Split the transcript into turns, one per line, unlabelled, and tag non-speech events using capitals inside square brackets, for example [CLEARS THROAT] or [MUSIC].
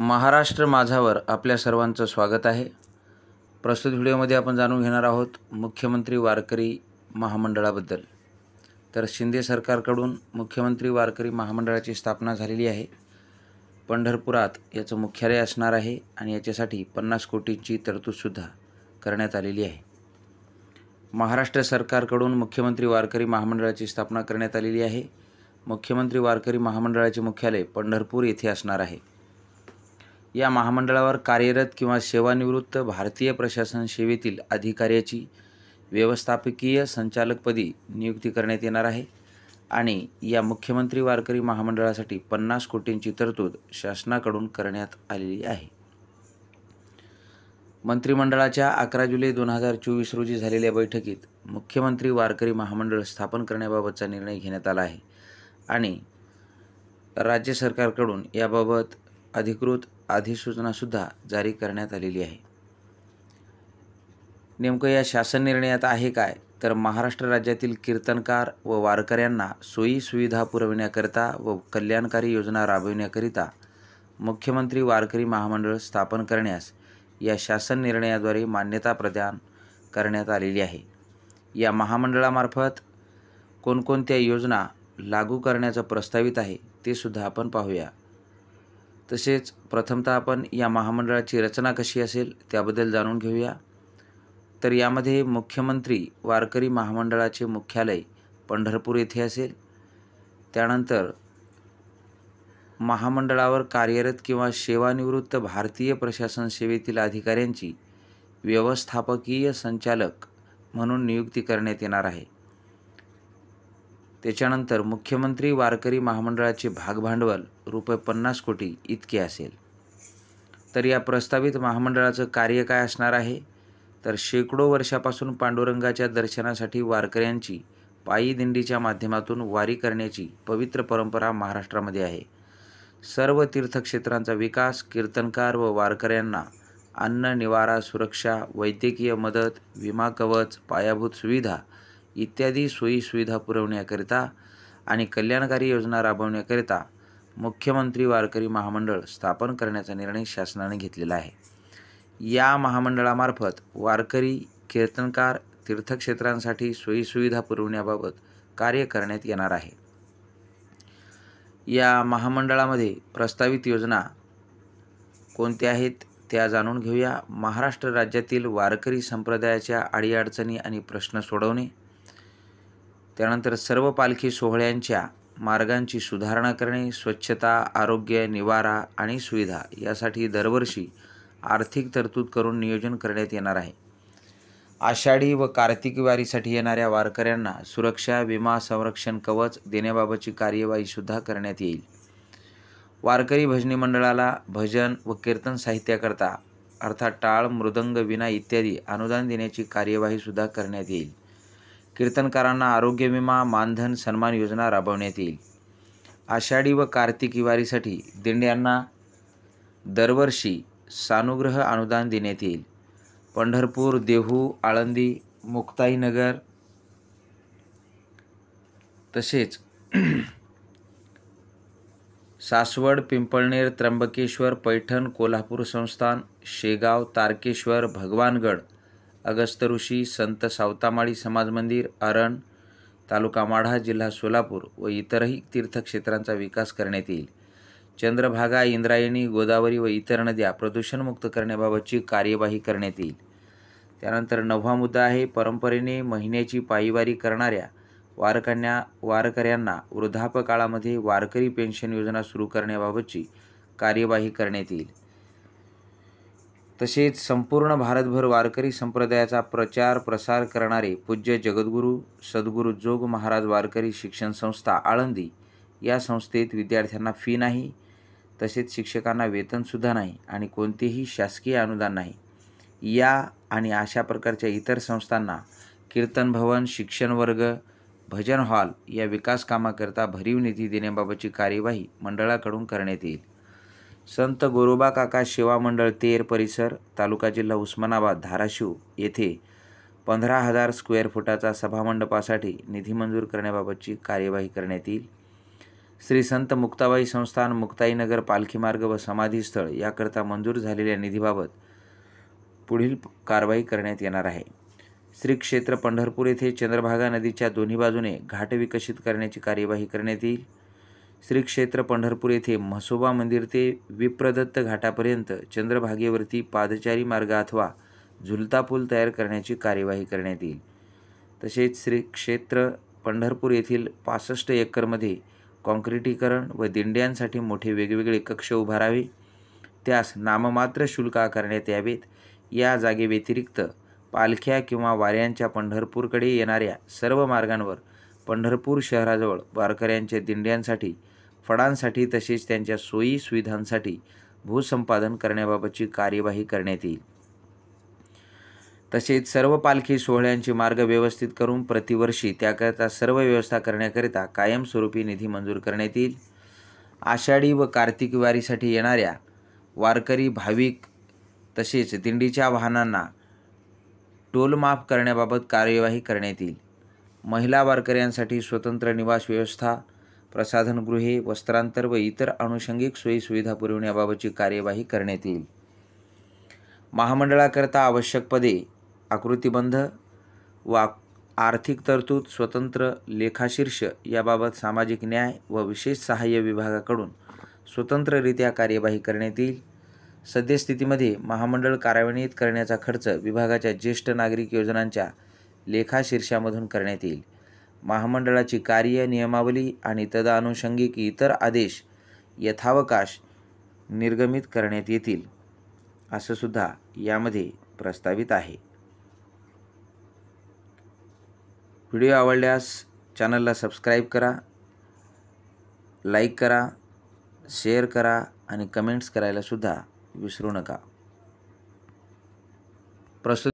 महाराष्ट्र माझावर आपल्या सर्वांचं स्वागत आहे प्रस्तुत व्हिडिओमध्ये आपण जाणून घेणार आहोत मुख्यमंत्री वारकरी महामंडळाबद्दल तर शिंदे सरकारकडून मुख्यमंत्री वारकरी महामंडळाची स्थापना झालेली आहे पंढरपुरात याचं मुख्यालय असणार आहे आणि याच्यासाठी पन्नास कोटींची तरतूदसुद्धा करण्यात आलेली आहे महाराष्ट्र सरकारकडून मुख्यमंत्री वारकरी महामंडळाची स्थापना करण्यात आलेली आहे मुख्यमंत्री वारकरी महामंडळाचे मुख्यालय पंढरपूर येथे असणार आहे या महामंडळावर कार्यरत किंवा सेवानिवृत्त भारतीय प्रशासन सेवेतील अधिकाऱ्याची व्यवस्थापकीय संचालकपदी नियुक्ती करण्यात येणार आहे आणि या मुख्यमंत्री वारकरी महामंडळासाठी पन्नास कोटींची तरतूद शासनाकडून करण्यात आलेली आहे मंत्रिमंडळाच्या अकरा जुलै दोन हजार चोवीस रोजी झालेल्या बैठकीत मुख्यमंत्री वारकरी महामंडळ स्थापन करण्याबाबतचा निर्णय घेण्यात आला आहे आणि राज्य सरकारकडून याबाबत अधिकृत अधिसूचनासुद्धा जारी करण्यात आलेली आहे नेमकं या शासन निर्णयात आहे काय तर महाराष्ट्र राज्यातील कीर्तनकार व वारकऱ्यांना सोयी सुविधा पुरविण्याकरिता व कल्याणकारी योजना राबविण्याकरिता मुख्यमंत्री वारकरी महामंडळ स्थापन करण्यास या शासन निर्णयाद्वारे मान्यता प्रदान करण्यात आलेली आहे या महामंडळामार्फत कोणकोणत्या योजना लागू करण्याचं प्रस्तावित आहे ते सुद्धा आपण पाहूया तसेच प्रथमतः आपण या महामंडळाची रचना कशी असेल त्याबद्दल जाणून घेऊया तर यामध्ये मुख्यमंत्री वारकरी महामंडळाचे मुख्यालय पंढरपूर येथे असेल त्यानंतर महामंडळावर कार्यरत किंवा सेवानिवृत्त भारतीय प्रशासन सेवेतील अधिकाऱ्यांची व्यवस्थापकीय संचालक म्हणून नियुक्ती करण्यात येणार आहे त्याच्यानंतर मुख्यमंत्री वारकरी महामंडळाचे भागभांडवल रुपये पन्नास कोटी इतके असेल तर या प्रस्तावित महामंडळाचं कार्य काय असणार आहे तर शेकडो वर्षापासून पांडुरंगाच्या दर्शनासाठी वारकऱ्यांची पायी दिंडीच्या माध्यमातून वारी करण्याची पवित्र परंपरा महाराष्ट्रामध्ये आहे सर्व तीर्थक्षेत्रांचा विकास कीर्तनकार व वारकऱ्यांना अन्न निवारा सुरक्षा वैद्यकीय मदत विमा कवच पायाभूत सुविधा इत्यादी सोयीसुविधा पुरवण्याकरिता आणि कल्याणकारी योजना राबवण्याकरिता मुख्यमंत्री वारकरी महामंडळ स्थापन करण्याचा निर्णय शासनाने घेतलेला आहे या महामंडळामार्फत वारकरी कीर्तनकार तीर्थक्षेत्रांसाठी सोयीसुविधा पुरवण्याबाबत कार्य करण्यात येणार आहे या महामंडळामध्ये प्रस्तावित योजना कोणत्या आहेत त्या जाणून घेऊया महाराष्ट्र राज्यातील वारकरी संप्रदायाच्या अडीअडचणी आणि प्रश्न सोडवणे त्यानंतर सर्व पालखी सोहळ्यांच्या मार्गांची सुधारणा करणे स्वच्छता आरोग्य निवारा आणि सुविधा यासाठी दरवर्षी आर्थिक तरतूद करून नियोजन करण्यात येणार आहे आषाढी व कार्तिक वारीसाठी येणाऱ्या वारकऱ्यांना सुरक्षा विमा संरक्षण कवच देण्याबाबतची कार्यवाहीसुद्धा करण्यात येईल वारकरी भजनी मंडळाला भजन व कीर्तन साहित्याकरता अर्थात टाळ मृदंग विना इत्यादी अनुदान देण्याची कार्यवाहीसुद्धा करण्यात येईल कीर्तनकारांना आरोग्य विमा मानधन सन्मान योजना राबवण्यात येईल आषाढी व कार्तिक हिवारीसाठी दिंड्यांना दरवर्षी सानुग्रह अनुदान देण्यात येईल पंढरपूर देहू आळंदी मुक्ताईनगर तसेच [CLEARS THROAT] सासवड पिंपळनेर त्र्यंबकेश्वर पैठण कोल्हापूर संस्थान शेगाव तारकेश्वर भगवानगड अगस्त ऋषी संत सावतामाळी समाज मंदिर अरण तालुका माढा जिल्हा सोलापूर व इतरही तीर्थक्षेत्रांचा विकास करण्यात येईल चंद्रभागा इंद्रायणी गोदावरी व इतर नद्या प्रदूषणमुक्त करण्याबाबतची कार्यवाही करण्यात येईल त्यानंतर नववा मुद्दा आहे परंपरेने महिन्याची पायीवारी करणाऱ्या वारकन्या वारकऱ्यांना वृद्धापकाळामध्ये वारकरी पेन्शन योजना सुरू करण्याबाबतची कार्यवाही करण्यात येईल तसेच संपूर्ण भारतभर वारकरी संप्रदायाचा प्रचार प्रसार करणारे पूज्य जगद्गुरू सद्गुरू जोग महाराज वारकरी शिक्षण संस्था आळंदी या संस्थेत विद्यार्थ्यांना फी नाही तसेच शिक्षकांना वेतनसुद्धा नाही आणि कोणतेही शासकीय अनुदान नाही या आणि अशा प्रकारच्या इतर संस्थांना कीर्तन भवन शिक्षण वर्ग भजन हॉल या विकास कामाकरता भरीव निधी देण्याबाबतची कार्यवाही मंडळाकडून करण्यात येईल संत गोरोबा काका सेवा मंडळ तेर परिसर तालुका जिल्हा उस्मानाबाद धाराशिव येथे पंधरा हजार स्क्वेअर फुटाचा सभामंडपासाठी निधी मंजूर करण्याबाबतची कार्यवाही करण्यात येईल श्री संत मुक्ताबाई संस्थान मुक्ताईनगर पालखी मार्ग व समाधीस्थळ याकरता मंजूर झालेल्या निधीबाबत पुढील कारवाई करण्यात येणार आहे श्री क्षेत्र पंढरपूर येथे चंद्रभागा नदीच्या दोन्ही बाजूने घाट विकसित करण्याची कार्यवाही करण्यात येईल श्री क्षेत्र पंढरपूर येथे म्हसोबा मंदिर ते विप्रदत्त घाटापर्यंत चंद्रभागेवरती पादचारी मार्ग अथवा झुलता पूल तयार करण्याची कार्यवाही करण्यात येईल तसेच श्री क्षेत्र पंढरपूर येथील पासष्ट एकरमध्ये कॉन्क्रिटीकरण व दिंड्यांसाठी मोठे वेगवेगळे कक्ष उभारावे त्यास नाममात्र शुल्क आकारण्यात यावेत या जागेव्यतिरिक्त पालख्या किंवा वाऱ्यांच्या पंढरपूरकडे येणाऱ्या सर्व मार्गांवर पंढरपूर शहराजवळ वारकऱ्यांच्या दिंड्यांसाठी फळांसाठी तसेच त्यांच्या सोयी सुविधांसाठी भूसंपादन करण्याबाबतची कार्यवाही करण्यात येईल तसेच सर्व पालखी सोहळ्यांचे मार्ग व्यवस्थित करून प्रतिवर्षी त्याकरिता सर्व व्यवस्था करण्याकरिता कायमस्वरूपी निधी मंजूर करण्यात येईल आषाढी व कार्तिक वारीसाठी येणाऱ्या वारकरी भाविक तसेच दिंडीच्या वाहनांना टोलमाफ करण्याबाबत कार्यवाही करण्यात येईल महिला वारकऱ्यांसाठी स्वतंत्र निवास व्यवस्था प्रसाधनगृहे वस्त्रांतर व इतर आनुषंगिक सोयीसुविधा पुरवण्याबाबतची कार्यवाही करण्यात येईल महामंडळाकरता आवश्यक पदे आकृतिबंध व आर्थिक तरतूद स्वतंत्र लेखाशीर्ष याबाबत सामाजिक न्याय व विशेष सहाय्य विभागाकडून स्वतंत्ररित्या कार्यवाही करण्यात येईल सद्यस्थितीमध्ये महामंडळ कार्यान्वित करण्याचा खर्च विभागाच्या ज्येष्ठ नागरिक योजनांच्या लेखाशीर्षामधून करण्यात येईल महामंडळाची कार्य नियमावली आणि तदानुषंगिक इतर आदेश यथावकाश निर्गमित करण्यात येतील असं सुद्धा यामध्ये प्रस्तावित आहे व्हिडिओ आवडल्यास चॅनलला सबस्क्राईब करा लाईक करा शेअर करा आणि कमेंट्स करायला सुद्धा विसरू नका प्रस्तुत